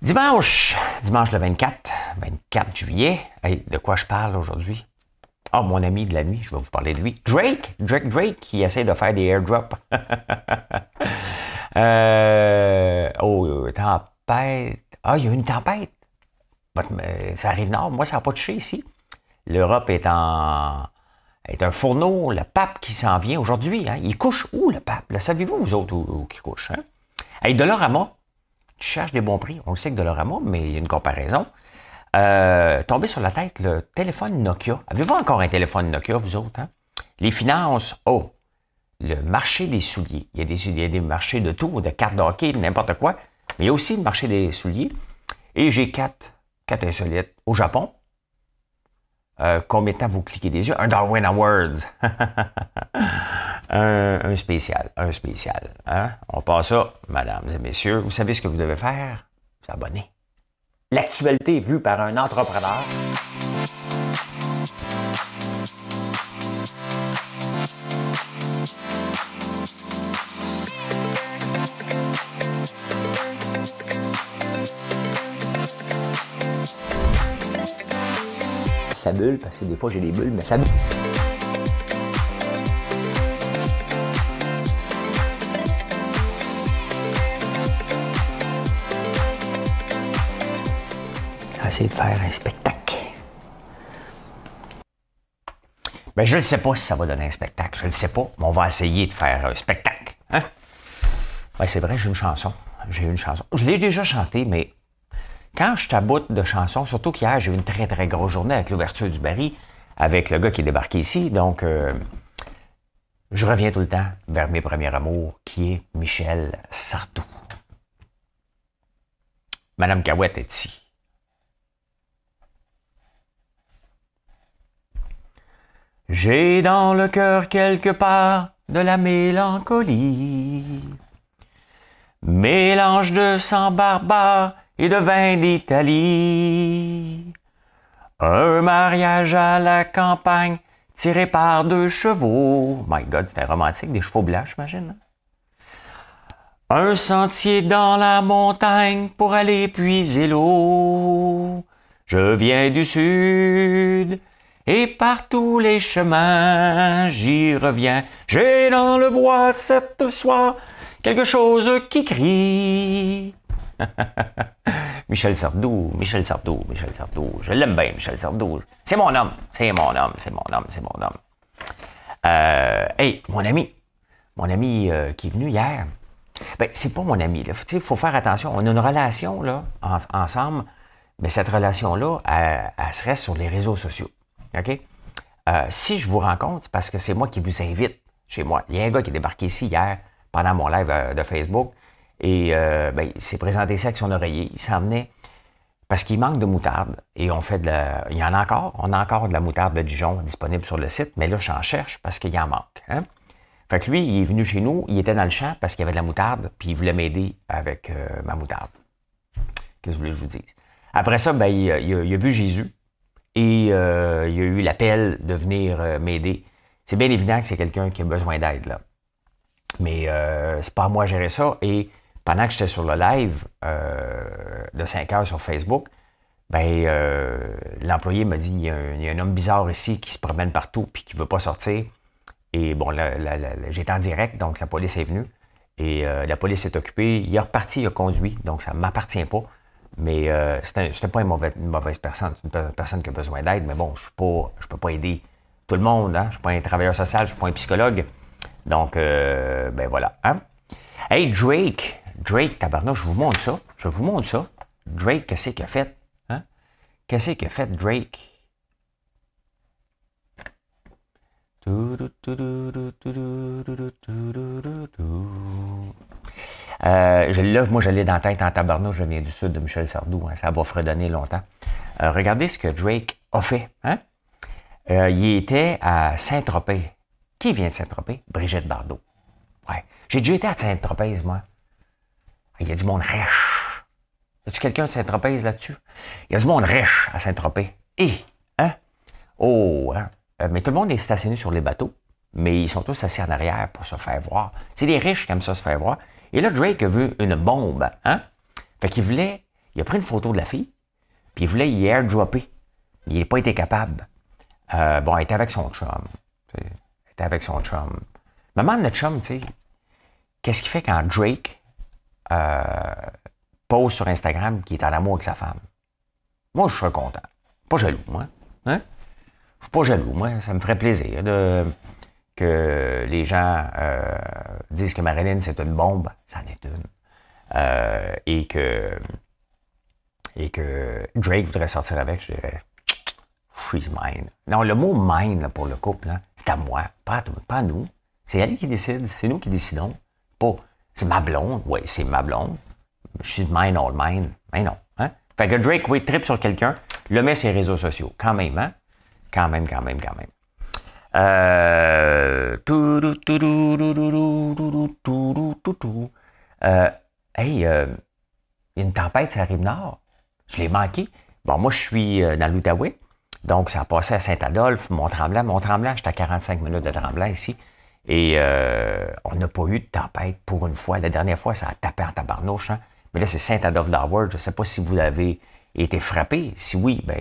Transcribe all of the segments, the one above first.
Dimanche, dimanche le 24, 24 juillet. de quoi je parle aujourd'hui? Ah, oh, mon ami de la nuit, je vais vous parler de lui. Drake, Drake, Drake, qui essaie de faire des airdrops. Euh, oh, tempête. Ah, il y a une tempête. Euh, ça arrive nord. Moi, ça n'a pas touché ici. L'Europe est en est un fourneau. Le pape qui s'en vient aujourd'hui, hein, il couche où le pape? Le savez-vous, vous autres, où, il couche? Hein? Hey, Dolorama, tu cherches des bons prix. On le sait que amour mais il y a une comparaison. Euh, sur la tête le téléphone Nokia. Avez-vous encore un téléphone Nokia, vous autres? Hein? Les finances, oh, le marché des souliers. Il y a des, marchés de tout, de cartes de hockey, de n'importe quoi, mais il y a aussi le marché des souliers. Et j'ai quatre, quatre insolites au Japon. combien de temps vous cliquez des yeux? Un Darwin Awards. un, spécial, un spécial. Hein? On passe ça, mesdames et messieurs. Vous savez ce que vous devez faire? Vous abonner. L'actualité vue par un entrepreneur. Ça bulle, parce que des fois j'ai des bulles, mais ça bulle. de faire un spectacle. Ben, je ne sais pas si ça va donner un spectacle. Je ne sais pas, mais on va essayer de faire un spectacle. Hein? c'est vrai, j'ai une chanson. J'ai une chanson. Je l'ai déjà chantée, mais quand je taboute de chansons, surtout qu'hier, j'ai eu une très, très grosse journée avec l'ouverture du baril, avec le gars qui est débarqué ici. Donc, euh, je reviens tout le temps vers mes premiers amours, qui est Michel Sartou. Madame Cahouette est ici. J'ai dans le cœur quelque part de la mélancolie. Mélange de sang barbare et de vin d'Italie. Un mariage à la campagne tiré par deux chevaux. My God, c'était romantique, des chevaux blancs, j'imagine. Hein? Un sentier dans la montagne pour aller puiser l'eau. Je viens du sud, et par tous les chemins j'y reviens. J'ai dans le voix cette fois quelque chose qui crie. Michel Sardou, Michel Sardou, Michel Sardou. Je l'aime bien, Michel Sardou. C'est mon homme, c'est mon homme, c'est mon homme, c'est mon homme. Euh, mon ami, mon ami euh, qui est venu hier. Ben, c'est pas mon ami. Il faut faire attention. On a une relation là, ensemble, mais cette relation-là, elle, elle serait sur les réseaux sociaux. OK? Euh, si je vous rencontre, parce que c'est moi qui vous invite chez moi. Il y a un gars qui est débarqué ici hier pendant mon live euh, de Facebook et euh, ben, il s'est présenté ça avec son oreiller. Il s'en venait parce qu'il manque de moutarde et on fait de la... Il y en a encore. On a encore de la moutarde de Dijon disponible sur le site, mais là, j'en cherche parce qu'il y en manque. Hein? Fait que lui, il est venu chez nous, il était dans le champ parce qu'il y avait de la moutarde, puis il voulait m'aider avec ma moutarde. Qu'est-ce que je voulais que je vous dise? Après ça, ben, il a vu Jésus et euh, il y a eu l'appel de venir euh, m'aider. C'est bien évident que c'est quelqu'un qui a besoin d'aide, Mais euh, c'est pas à moi de gérer ça. Et pendant que j'étais sur le live de 5 heures sur Facebook, ben, l'employé m'a dit il y, a un, homme bizarre ici qui se promène partout puis qui ne veut pas sortir. Et bon, j'étais en direct, donc la police est venue. Et la police s'est occupée. Il est reparti, il a conduit, donc ça ne m'appartient pas. Mais euh, c'était pas une mauvaise, mauvaise personne. C'est une personne qui a besoin d'aide, mais bon, je Je peux pas aider tout le monde. Hein? Je suis pas un travailleur social, je suis pas un psychologue. Donc, euh, ben voilà. Hein. Hey, Drake! Drake, tabarnak, je vous montre ça. Je vous montre ça. Drake, qu'est-ce qu'il a fait? Hein? Qu'est-ce qu'il a fait, Drake? Euh, moi, j'allais dans la tête en tabarnouche. Je viens du sud de Michel Sardou. Hein, ça va fredonner longtemps. Euh, regardez ce que Drake a fait. Hein? Euh, il était à Saint-Tropez. Qui vient de Saint-Tropez? Brigitte Bardot. Ouais. J'ai déjà été à Saint-Tropez, moi. Ah, il y a du monde riche. Y tu quelqu'un de Saint-Tropez là-dessus? Il y a du monde riche à Saint-Tropez. Et, hein? Oh, hein? Euh, mais tout le monde est stationné sur les bateaux, mais ils sont tous assis en arrière pour se faire voir. C'est des riches qui aiment ça se faire voir. Et là, Drake a vu une bombe, hein? Fait qu'il voulait, il a pris une photo de la fille, puis il voulait y airdropper. Il n'a pas été capable. Euh, bon, elle était avec son chum. Elle était avec son chum. Maman, le chum, tu sais, qu'est-ce qu'il fait quand Drake euh, pose sur Instagram qu'il est en amour avec sa femme? Moi, je serais content. Pas jaloux, moi. Hein? Je suis pas jaloux, moi. Ça me ferait plaisir de que les gens euh, disent que Marilyn, c'est une bombe, ça en est une. Euh, et que et que Drake voudrait sortir avec, je dirais She's mine. Non, le mot mine pour le couple, hein, c'est à moi, pas à, nous. C'est elle qui décide, c'est nous qui décidons. Pas c'est ma blonde, oui, c'est ma blonde. She's mine, all mine. Mais non. Hein? Fait que Drake, oui, trip sur quelqu'un, le met sur ses réseaux sociaux. Hein. Quand même, Quand même, quand même, quand même. Euh, euh, hey, il y a une tempête, ça arrive nord. Je l'ai manqué. Bon, moi, je suis euh, dans l'Outaouais. Donc, ça a passé à Saint-Adolphe, Mont-Tremblant. Mont-Tremblant, j'étais à 45 minutes de Tremblant ici. Et euh, on n'a pas eu de tempête pour une fois. La dernière fois, ça a tapé en tabarnouche. Hein. Mais là, c'est Saint-Adolphe d'Howard. Je ne sais pas si vous avez été frappé. Si oui, ben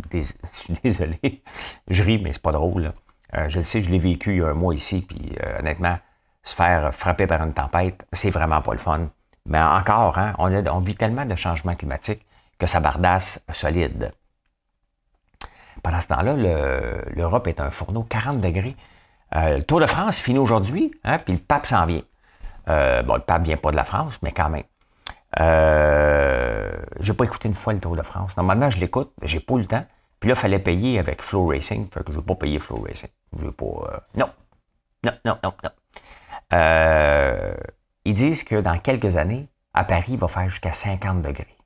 je suis désolé, je ris, mais c'est pas drôle. Euh, je le sais, je l'ai vécu il y a un mois ici, puis euh, honnêtement, se faire frapper par une tempête, c'est vraiment pas le fun. Mais encore, hein, on, vit tellement de changements climatiques que ça bardasse solide. Pendant ce temps-là, l'Europe est un fourneau 40 degrés. Euh, le Tour de France finit aujourd'hui, hein, puis le pape s'en vient. bon, le pape vient pas de la France, mais quand même. Je euh, j'ai pas écouté une fois le Tour de France. Normalement, je l'écoute, mais j'ai pas le temps. Puis là, il fallait payer avec Flow Racing. Fait que je veux pas payer Flow Racing. Je veux pas. Euh, non. Non, non, non, non. Euh, ils disent que dans quelques années, à Paris, il va faire jusqu'à 50 degrés.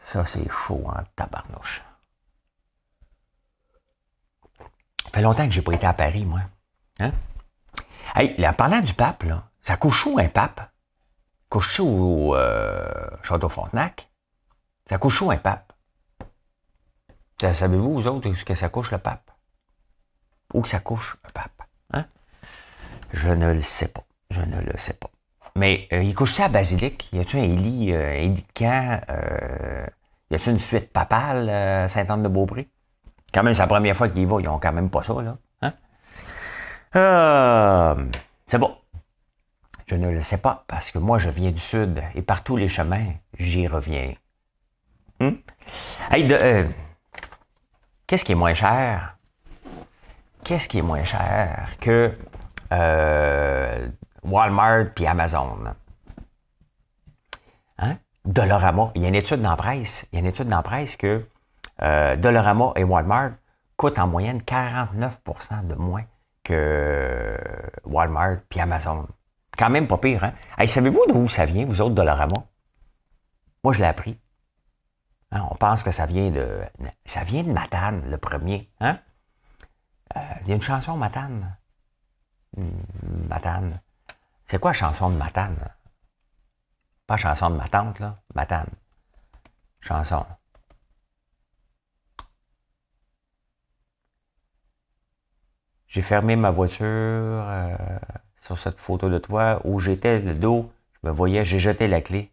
Ça, c'est chaud en tabarnouche. Ça fait longtemps que j'ai pas été à Paris, moi. Hein? Hey, en parlant du pape, là, ça couche chaud un pape couché au euh, Château Fontenac? ça couche où un pape? Savez-vous, vous autres, ce que ça couche le pape? Où ça couche un pape? Hein? Je ne le sais pas. Je ne le sais pas. Mais euh, il couche ça à Basilique? Y a il un Élie, euh, euh, y a il une suite papale à Sainte-Anne-de-Beaupré? Quand même, c'est la première fois qu'il y va. Ils ont quand même pas ça, là. Hein? c'est bon. Je ne le sais pas parce que moi, je viens du sud et par tous les chemins, j'y reviens. Hmm? Euh, qu'est-ce qui est moins cher? Qu'est-ce qui est moins cher que euh, Walmart puis Amazon? Hein? Il y a une étude dans presse. Il y a une étude dans presse que euh, et Walmart coûtent en moyenne 49 de moins que euh, Walmart puis Amazon. Quand même pas pire, hein? Hey, savez-vous d'où ça vient, vous autres, de l'orama? Moi, je l'ai appris. Hein, on pense que ça vient de. Ça vient de Matane, le premier. Hein? Euh, il y a une chanson Matane. Hmm, Matane. C'est quoi la chanson de Matane? Pas chanson de ma tante, là. Matane. Chanson. J'ai fermé ma voiture. Euh, sur cette photo de toi, où j'étais le dos, je me voyais, j'ai jeté la clé.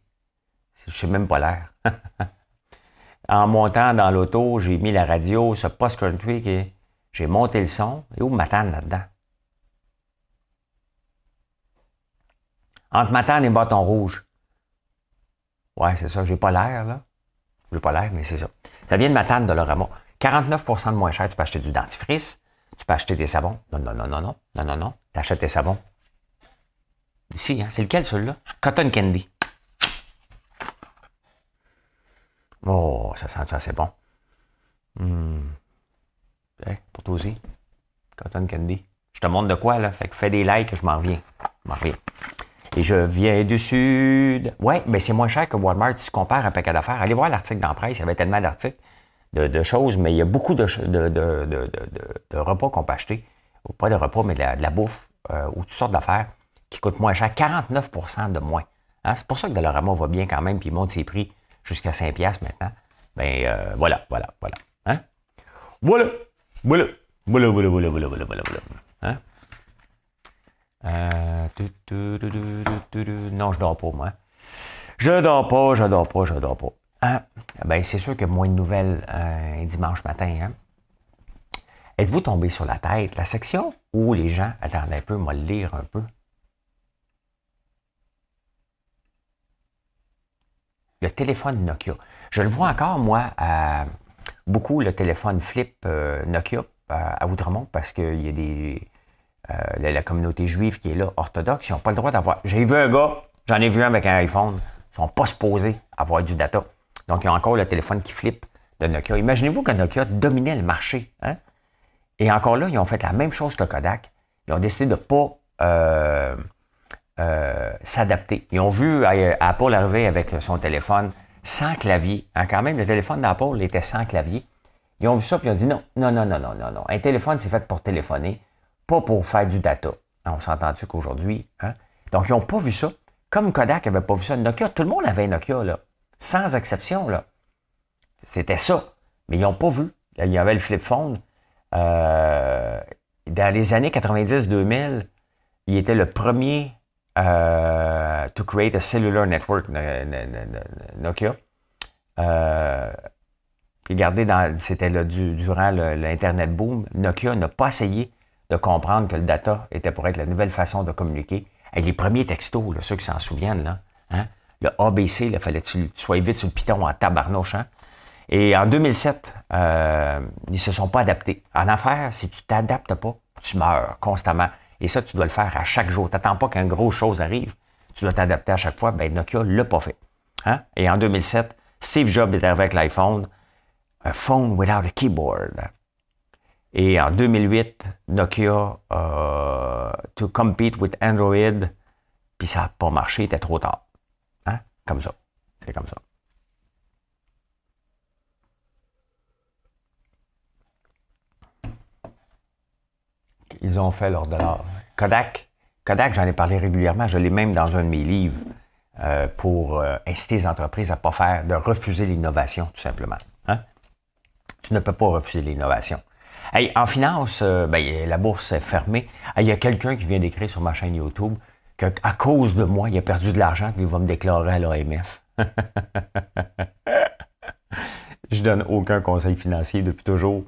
Je sais même pas l'air. en montant dans l'auto, j'ai mis la radio, ce post-country j'ai monté le son et où m'attendre là-dedans? Entre matin et bâton rouge. Ouais, c'est ça, j'ai pas l'air, là. J'ai pas l'air, mais c'est ça. Ça vient de m'attendre de Dolorama. 49 de moins cher, tu peux acheter du dentifrice, tu peux acheter des savons. Non, non, non, non, non, non, non, non. Tu achètes tes savons Ici, hein, c'est lequel celui-là? Cotton Candy. Oh, ça sent assez bon. Hmm. Eh, pour toi aussi. Cotton Candy. Je te montre de quoi, là. Fait que fais des likes, je m'en reviens. Je m'en reviens. Et je viens du Sud. Ouais, mais c'est moins cher que Walmart si tu compares un paquet d'affaires. Allez voir l'article dans Il y avait tellement d'articles, de, choses, mais il y a beaucoup de, de, de repas qu'on peut acheter. Pas de repas, mais de la, bouffe euh, ou toutes sortes d'affaires qui coûte moins cher, 49 de moins. Hein? C'est pour ça que Dollarama va bien quand même, puis il monte ses prix jusqu'à 5 maintenant. Ben euh, hein? voilà, voilà, voilà. Voilà, voilà, voilà, voilà, voilà, voilà, voilà, hein? euh, non, je dors pas, moi. Je dors pas, je dors pas, je dors pas. Hein? Ben, c'est sûr que moins de nouvelles un euh, dimanche matin. Êtes-vous tombé sur la tête? La section où les gens, attendez un peu, moi lire un peu. le téléphone Nokia. Je le vois encore, moi, beaucoup le téléphone flip euh, Nokia à, Outremont parce qu'il y a des. Euh, la, communauté juive qui est là, orthodoxe, ils n'ont pas le droit d'avoir. J'ai vu un gars, j'en ai vu un avec un iPhone, ils ne sont pas supposés avoir du data. Donc, ils ont encore le téléphone qui flip de Nokia. Imaginez-vous que Nokia dominait le marché. Hein? Et encore là, ils ont fait la même chose que Kodak. Ils ont décidé de ne pas euh, euh, s'adapter. Ils ont vu euh, Apple arriver avec son téléphone sans clavier. Hein. quand même, le téléphone d'Apple était sans clavier. Ils ont vu ça, puis ils ont dit non, non, non, non, non, non, non. Un téléphone, c'est fait pour téléphoner, pas pour faire du data. On s'entend-tu qu'aujourd'hui, hein. Donc, ils n'ont pas vu ça. Comme Kodak n'avait pas vu ça, Nokia, tout le monde avait Nokia, là. Sans exception, là. C'était ça. Mais ils n'ont pas vu. il y avait le flip phone. Euh, dans les années 90-2000, il était le premier euh, to create a cellular network, Nokia. regardez, c'était durant l'Internet boom, Nokia n'a pas essayé de comprendre que le data était pour être la nouvelle façon de communiquer. Avec les premiers textos, ceux qui s'en souviennent, hein, le ABC, il fallait que tu sois vite sur le piton en tabarnouche. Hein. Et en 2007, euh, ils ne se sont pas adaptés. En affaires, si tu t'adaptes pas, tu meurs constamment. Et ça, tu dois le faire à chaque jour. Tu n'attends pas qu'une grosse chose arrive. Tu dois t'adapter à chaque fois. Ben, Nokia l'a pas fait. Hein? Et en 2007, Steve Jobs est arrivé avec l'iPhone. Un phone without a keyboard. Et en 2008, Nokia, euh, to compete with Android, puis ça n'a pas marché, T'es trop tard. Hein? Comme ça. C'est comme ça. ils ont fait leur dollar. Kodak, j'en ai parlé régulièrement, je l'ai même dans un de mes livres euh, pour euh, inciter les entreprises à pas faire, de refuser l'innovation, tout simplement. Hein. Tu ne peux pas refuser l'innovation. en finance, euh, ben, la bourse est fermée. Il y a quelqu'un qui vient d'écrire sur ma chaîne YouTube qu'à cause de moi, il a perdu de l'argent et il va me déclarer à l'AMF. Je donne aucun conseil financier depuis toujours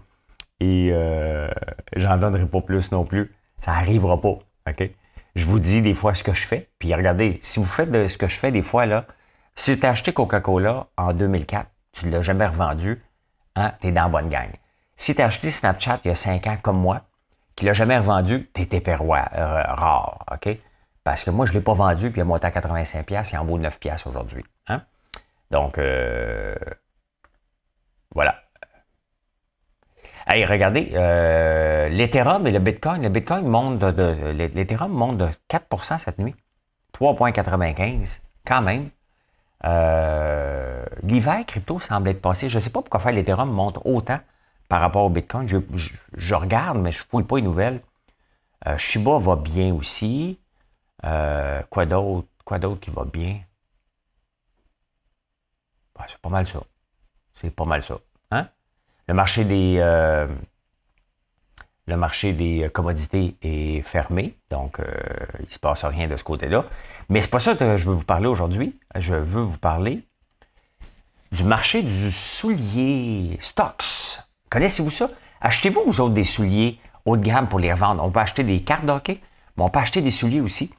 et euh, j'en donnerai pas plus non plus. Ça arrivera pas. OK? Je vous dis des fois ce que je fais. Puis regardez, si vous faites ce que je fais des fois, là, si tu as acheté Coca-Cola en 2004, tu ne l'as jamais revendu, hein, tu es dans la bonne gang. Si tu as acheté Snapchat il y a 5 ans comme moi, qui l'a jamais revendu, tu es rare. OK? Parce que moi, je ne l'ai pas vendu, puis il a monté à 85$, il en vaut 9$ aujourd'hui. Hein? Donc, euh, voilà regardez, euh, l'Ethereum et le Bitcoin, le Bitcoin monte de, l'Ethereum monte de 4 cette nuit. 3,95 quand même. Euh, l'hiver crypto semble être passé. Je ne sais pas pourquoi faire l'Ethereum monte autant par rapport au Bitcoin. Je, regarde, mais je ne fouille pas les nouvelles. Euh, Shiba va bien aussi. quoi d'autre? Quoi d'autre qui va bien? c'est pas mal ça. C'est pas mal ça. Le marché des, euh, le marché des euh, commodités est fermé, donc euh, il ne se passe rien de ce côté-là. Mais c'est pas ça que je veux vous parler aujourd'hui. Je veux vous parler du marché du soulier stocks. Connaissez-vous ça? Achetez-vous, vous autres, des souliers haut de gamme pour les revendre. On peut acheter des cartes d'hockey, mais on peut acheter des souliers aussi.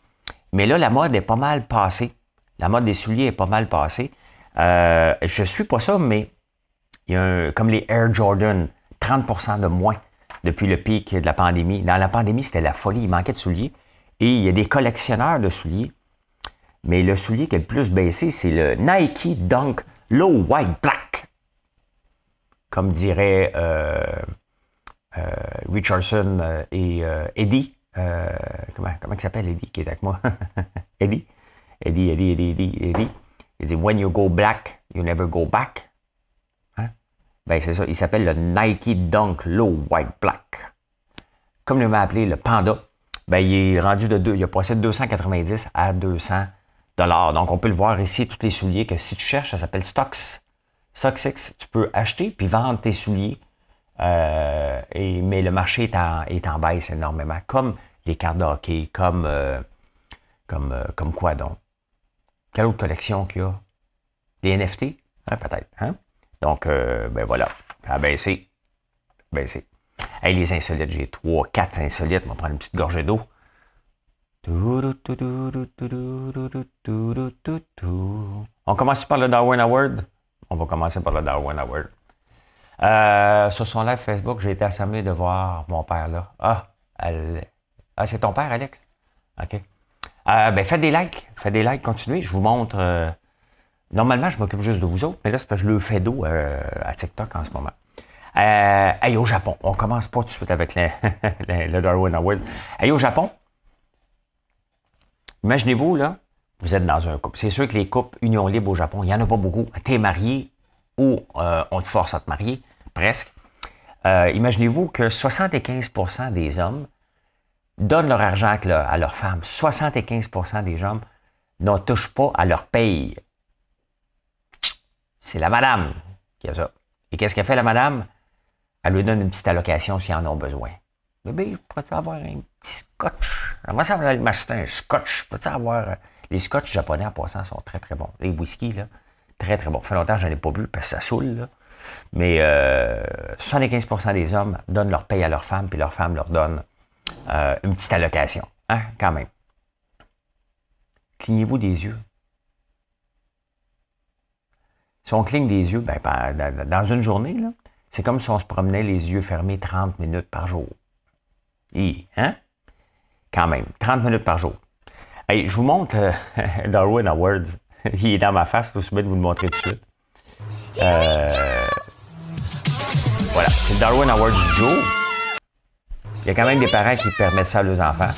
Mais là, la mode est pas mal passée. La mode des souliers est pas mal passée. Euh, je suis pas ça, mais il y a comme les Air Jordan, 30 de moins depuis le pic de la pandémie. Dans la pandémie, c'était la folie. Il manquait de souliers. Et il y a des collectionneurs de souliers. Mais le soulier qui est le plus baissé, c'est le Nike Dunk Low White Black. Comme dirait euh, euh, Richardson euh, et Eddie. comment, comment il s'appelle Eddie qui est avec moi? Eddie. Eddie, Eddie, Eddie, Eddie, Eddie. Il dit When you go black, you never go back ben c'est ça, il s'appelle le Nike Dunk Low White Black. Comme le m'a appelé le Panda, ben il est rendu de deux, il a passé de 290 à 200 dollars. Donc on peut le voir ici, tous les souliers que si tu cherches, ça s'appelle Stocks. stock tu peux acheter puis vendre tes souliers. Euh, mais le marché est en, baisse énormément, comme les cartes de hockey, comme, euh, comme, euh, comme quoi donc? Quelle autre collection qu'il y a? Les NFT? Hein, peut-être. Hein? Donc, euh, ben voilà, à baisser. Baisser. Hey, les insolites, j'ai trois, quatre insolites. On va prendre une petite gorgée d'eau. On commence par le Darwin Award. On va commencer par le Darwin Award. Euh, sur son live Facebook, j'ai été assommé de voir mon père là. Ah, ah c'est ton père, Alex? OK. Euh, ben, faites des likes. Faites des likes, continuez. Je vous montre. Euh, Normalement, je m'occupe juste de vous autres, mais là, c'est parce que je le fais d'eau à TikTok en ce moment. Euh, au Japon, on commence pas tout de suite avec les, le Darwin Award. Hey, au Japon, imaginez-vous, là, vous êtes dans un couple. C'est sûr que les couples union libre au Japon, il n'y en a pas beaucoup. T'es marié ou euh, on te force à te marier, presque. Euh, imaginez-vous que 75% des hommes donnent leur argent à à leur femme. 75% des hommes n'en touchent pas à leur paye. C'est la madame qui a ça. Et qu'est-ce qu'elle fait, la madame? Elle lui donne une petite allocation s'ils en ont besoin. Bébé, peux-tu avoir un petit scotch? Moi, ça va m'acheter un scotch. Peux-tu avoir. Euh, les scotch japonais, en passant, sont très, très bons. Les whisky, là, très, très bons. Ça fait longtemps que je n'en ai pas bu parce que ça saoule, là. Mais 75 euh, des hommes donnent leur paye à leur femme puis leur femme leur donne euh, une petite allocation. Hein, quand même. Clignez-vous des yeux. Si on cligne des yeux, ben, dans une journée, c'est comme si on se promenait les yeux fermés 30 minutes par jour. Et, hein? Quand même, 30 minutes par jour. Hey, je vous montre euh, Darwin Awards. Il est dans ma face, je vous de vous le montrer tout de suite. Euh, voilà, c'est Darwin Awards du jour. Il y a quand même des parents qui permettent ça à leurs enfants.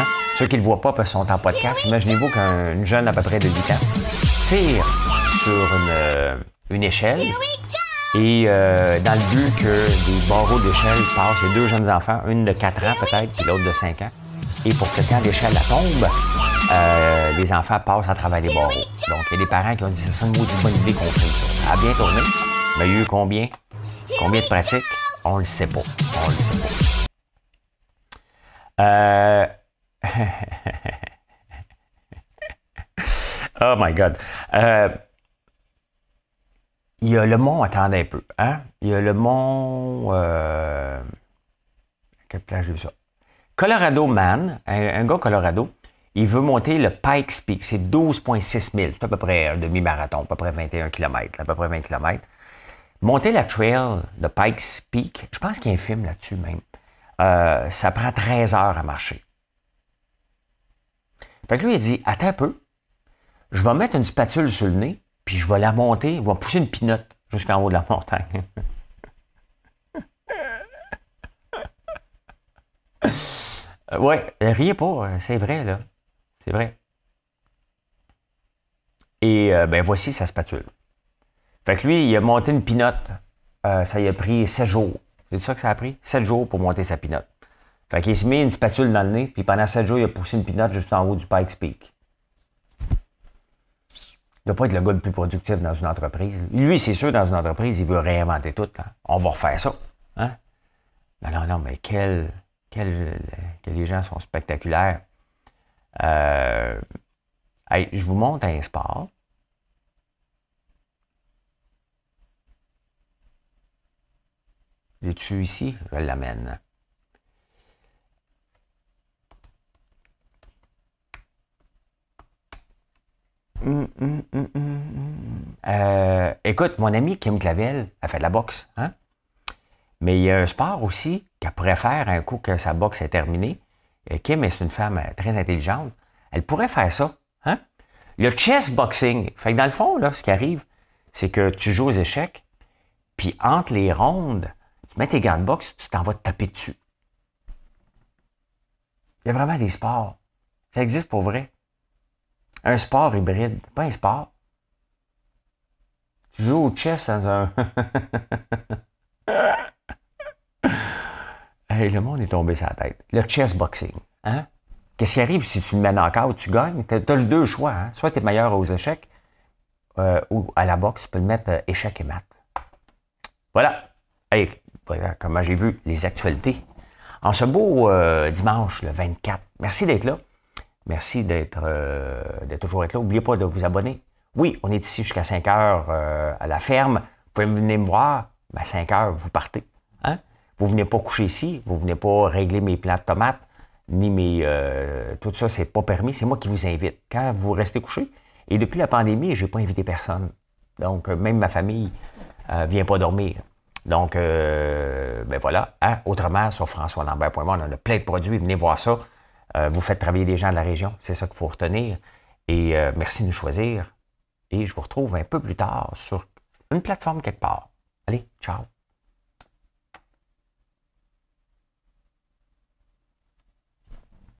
Hein? Ceux qui ne le voient pas parce qu'ils sont en podcast, imaginez-vous qu'un jeune à peu près de 8 ans sur une, euh, échelle. Et euh, dans le but que des barreaux d'échelle passent, les deux jeunes enfants, une de 4 ans peut-être, et l'autre de 5 ans. Et pour que quand l'échelle tombe, euh, les enfants passent à travers les barreaux. Donc, il y a des parents qui ont dit c'est ça une maudite bonne idée qu'on fait a bien tourné, mais il y a eu combien? Combien de pratiques? On le sait pas. On le sait pas. Euh... Oh my God. Euh, il y a le mont, attendez un peu, hein? Il y a le mont. Euh, quelle plage j'ai ça? Colorado Man, un, gars Colorado, il veut monter le Pikes Peak. C'est 12,6 000. C'est à peu près un demi-marathon, à peu près 21 km, à peu près 20 km. Monter la trail de Pikes Peak, je pense qu'il y a un film là-dessus même. Euh, ça prend 13 heures à marcher. Fait que lui, il dit Attends un peu, je vais mettre une spatule sur le nez, puis je vais la monter, je vais pousser une pinote jusqu'en haut de la montagne. Euh, ouais, riez pas, euh, c'est vrai, là. C'est vrai. Et euh, ben voici sa spatule. Fait que lui, il a monté une pinote. ça y a pris 7 jours. C'est ça que ça a pris? 7 jours pour monter sa pinote. Fait qu'il s'est mis une spatule dans le nez, puis pendant 7 jours, il a poussé une pinotte juste en haut du Pikes Peak ne doit pas être le gars le plus productif dans une entreprise. Lui, c'est sûr, dans une entreprise, il veut réinventer tout. On va refaire ça. Hein? Non, non, mais quel, quel, que les gens sont spectaculaires. Euh, je vous montre un sport. est tu ici? Je l'amène. Euh, écoute, mon amie Kim Clavel, elle fait de la boxe. Hein? Mais il y a un sport aussi qu'elle pourrait faire un coup que sa boxe est terminée. Euh, Kim est une femme euh, très intelligente. Elle pourrait faire ça. Hein? Le chess boxing. Fait dans le fond, ce qui arrive, c'est que tu joues aux échecs, puis entre les rondes, tu mets tes gants de boxe, tu t'en vas te taper dessus. Il y a vraiment des sports. Ça existe pour vrai. Un sport hybride, pas un sport. Tu joues au chess dans un. le monde est tombé sa tête. Le chess boxing. Hein? Qu'est-ce qui arrive si tu le mets cas ou tu gagnes? Tu as, deux choix. Hein? Soit tu es meilleur aux échecs euh, ou à la boxe, tu peux le mettre euh, échec et mat. Voilà. voilà comment j'ai vu les actualités. En ce beau euh, dimanche, le 24. Merci d'être là. Merci d'être euh, de toujours être là. N'oubliez pas de vous abonner. Oui, on est ici jusqu'à 5 heures euh, à la ferme. Vous pouvez venir me voir. Ben, à 5 heures, vous partez. Vous hein? Vous venez pas coucher ici. Vous ne venez pas régler mes plants de tomates. Ni mes. Euh, tout ça, ce n'est pas permis. C'est moi qui vous invite. Quand vous restez couché. Et depuis la pandémie, je n'ai pas invité personne. Donc, même ma famille ne vient pas dormir. Donc, ben voilà. Hein? Autrement, sur Lambert. on a plein de produits. Venez voir ça. Euh, vous faites travailler des gens de la région, c'est ça qu'il faut retenir. Et euh, merci de nous choisir. Et je vous retrouve un peu plus tard sur une plateforme quelque part. Allez, ciao.